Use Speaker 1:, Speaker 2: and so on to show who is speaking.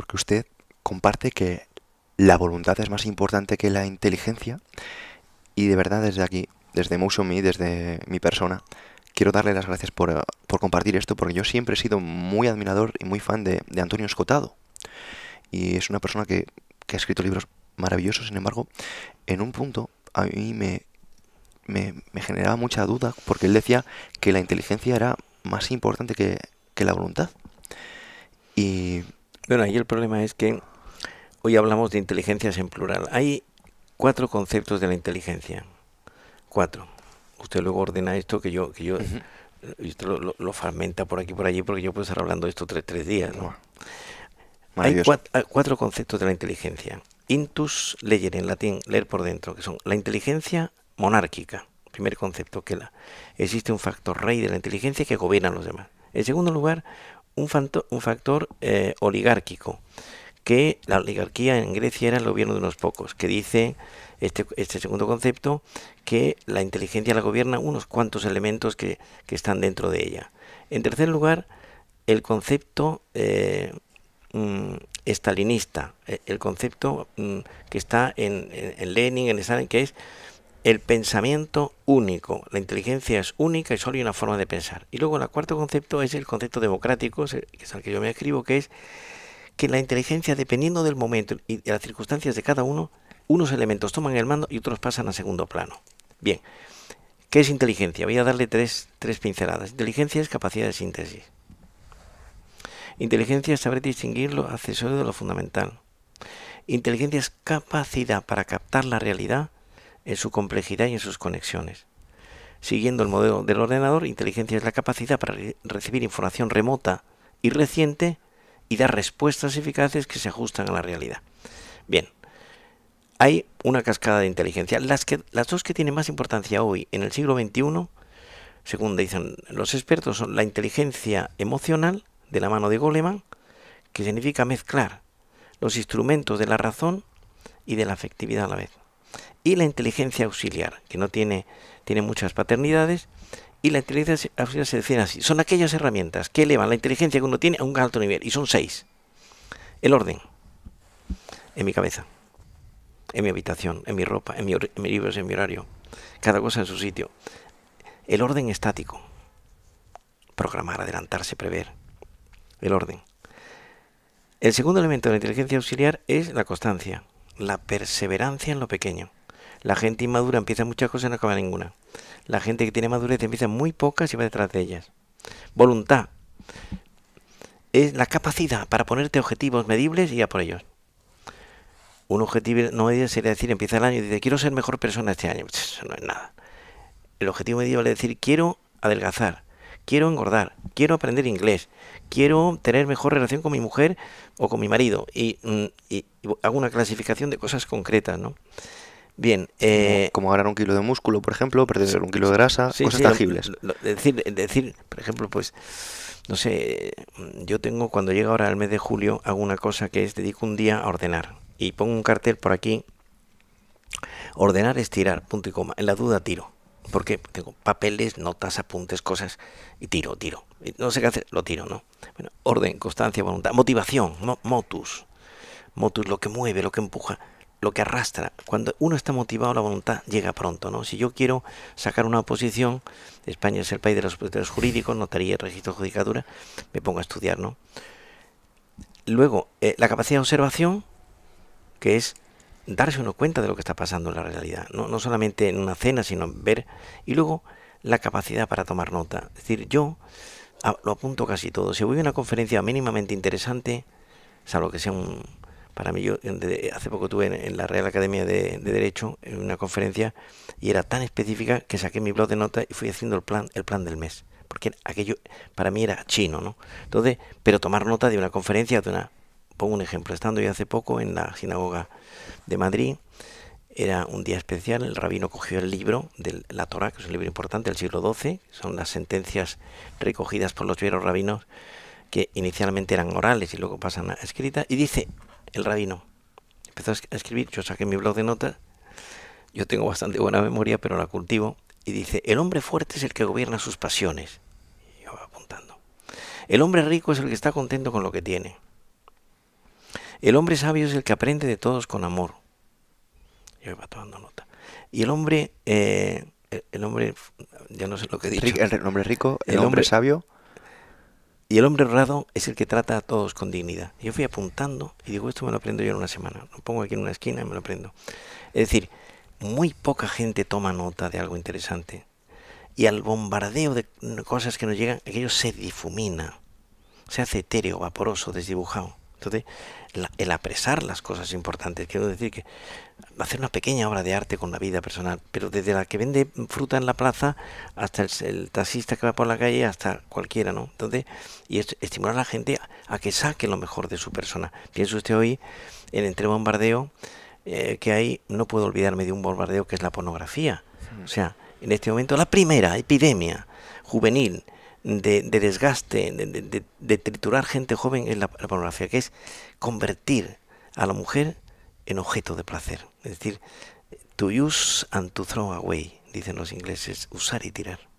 Speaker 1: porque usted comparte que la voluntad es más importante que la inteligencia y de verdad desde aquí, desde Motion desde mi persona, quiero darle las gracias por, compartir esto porque yo siempre he sido muy admirador y muy fan de, Antonio Escotado y es una persona que, ha escrito libros maravillosos, sin embargo, en un punto a mí me, generaba mucha duda porque él decía que la inteligencia era más importante que, que la voluntad. Y bueno, ahí el problema es que hoy hablamos de inteligencias en plural. Hay cuatro conceptos de la inteligencia. Cuatro. Usted luego ordena esto que yo, que yo, eh, lo, fragmenta por aquí por allí porque yo puedo estar hablando de esto tres, días. Hay cuatro, conceptos de la inteligencia. Intus leyer en latín, leer por dentro, que son la inteligencia monárquica. Primer concepto, que la, existe un factor rey de la inteligencia que gobierna a los demás. En segundo lugar, un, factor, eh, oligárquico, que la oligarquía en Grecia era el gobierno de unos pocos, que dice este, este segundo concepto que la inteligencia la gobierna unos cuantos elementos que, están dentro de ella. En tercer lugar, el concepto estalinista, eh, mm, eh, el concepto mm, que está en, Lenin, en Stalin, que es el pensamiento único. La inteligencia es única y solo hay una forma de pensar. Y luego el cuarto concepto es el concepto democrático, que es al que yo me escribo, que es que la inteligencia, dependiendo del momento y de las circunstancias de cada uno, unos elementos toman el mando y otros pasan a segundo plano. Bien, ¿qué es inteligencia? Voy a darle tres, tres pinceladas. Inteligencia es capacidad de síntesis. Inteligencia es saber distinguir lo accesorio de lo fundamental. Inteligencia es capacidad para captar la realidad en su complejidad y en sus conexiones. Siguiendo el modelo del ordenador, inteligencia es la capacidad para recibir información remota y reciente y dar respuestas eficaces que se ajustan a la realidad. Bien, hay una cascada de inteligencia. Las, las dos que tienen más importancia hoy en el siglo XXI, según dicen los expertos, son la inteligencia emocional, de la mano de Goleman, que significa mezclar los instrumentos de la razón y de la afectividad a la vez y la inteligencia auxiliar, que no tiene, tiene muchas paternidades, y la inteligencia auxiliar se define así. Son aquellas herramientas que elevan la inteligencia que uno tiene a un alto nivel, y son seis. El orden, en mi cabeza, en mi habitación, en mi ropa, en, en mis libros, en mi horario, cada cosa en su sitio. El orden estático, programar, adelantarse, prever, el orden. El segundo elemento de la inteligencia auxiliar es la constancia, la perseverancia en lo pequeño. La gente inmadura empieza muchas cosas y no acaba ninguna. La gente que tiene madurez empieza muy pocas y va detrás de ellas. Voluntad. Es la capacidad para ponerte objetivos medibles y a por ellos. Un objetivo no medible sería decir, empieza el año y dice, quiero ser mejor persona este año. Pues eso no es nada. El objetivo medible es decir, quiero adelgazar, quiero engordar, quiero aprender inglés, quiero tener mejor relación con mi mujer o con mi marido. Y, mm, y hago una clasificación de cosas concretas, ¿no? Bien, eh, como ganar un kilo de músculo, por ejemplo, perder un kilo de grasa, cosas tangibles. decir, decir, por ejemplo, pues, no sé, yo tengo, cuando llega ahora el mes de julio, hago una cosa que es, dedico un día a ordenar y pongo un cartel por aquí, ordenar es tirar, punto y coma, en la duda tiro, porque tengo papeles, notas, apuntes, cosas, y tiro, tiro, no sé qué hacer, lo tiro, ¿no? Bueno, orden, constancia, voluntad, motivación, motus, motus, lo que mueve, lo que empuja lo que arrastra. Cuando uno está motivado, la voluntad llega pronto, ¿no? Si yo quiero sacar una oposición, España es el país de los, de jurídicos, notaría, registro, judicatura, me pongo a estudiar, ¿no? Luego, eh, la capacidad de observación, que es darse uno cuenta de lo que está pasando en la realidad, ¿no? no solamente en una cena, sino ver. Y luego, la capacidad para tomar nota. Es decir, yo ah, lo apunto casi todo. Si voy a una conferencia mínimamente interesante, salvo que sea un, para mí, yo hace poco tuve en, la Real Academia de, Derecho en una conferencia y era tan específica que saqué mi blog de notas y fui haciendo el plan, el plan del mes. Porque aquello para mí era chino, ¿no? Entonces, pero tomar nota de una conferencia, de Pongo un ejemplo. Estando yo hace poco en la sinagoga de Madrid, era un día especial, el rabino cogió el libro de la Torah, que es un libro importante del siglo XII, son las sentencias recogidas por los primeros rabinos que inicialmente eran orales y luego pasan a escrita, y dice, el rabino. Empezó a escribir, yo saqué mi blog de notas, yo tengo bastante buena memoria, pero la cultivo, y dice, el hombre fuerte es el que gobierna sus pasiones. Y yo apuntando. El hombre rico es el que está contento con lo que tiene. El hombre sabio es el que aprende de todos con amor. Yo iba tomando nota. Y el hombre, eh, el hombre, ya no sé lo que dice. El hombre rico, el, hombre sabio. Y el hombre honrado es el que trata a todos con dignidad. Yo fui apuntando y digo, esto me lo aprendo yo en una semana. Lo pongo aquí en una esquina y me lo aprendo. Es decir, muy poca gente toma nota de algo interesante. Y al bombardeo de cosas que nos llegan, aquello se difumina. Se hace etéreo, vaporoso, desdibujado. Entonces, el apresar las cosas importantes, quiero decir que hacer una pequeña obra de arte con la vida personal, pero desde la que vende fruta en la plaza hasta el, taxista que va por la calle, hasta cualquiera, ¿no? Entonces, y es, estimular a la gente a, que saque lo mejor de su persona. Pienso usted hoy en Entre Bombardeo eh, que hay, no puedo olvidarme de un bombardeo que es la pornografía. O sea, en este momento la primera epidemia juvenil de, desgaste, de, triturar gente joven en la, pornografía, que es convertir a la mujer en objeto de placer. Es decir, to use and to throw away, dicen los ingleses, usar y tirar.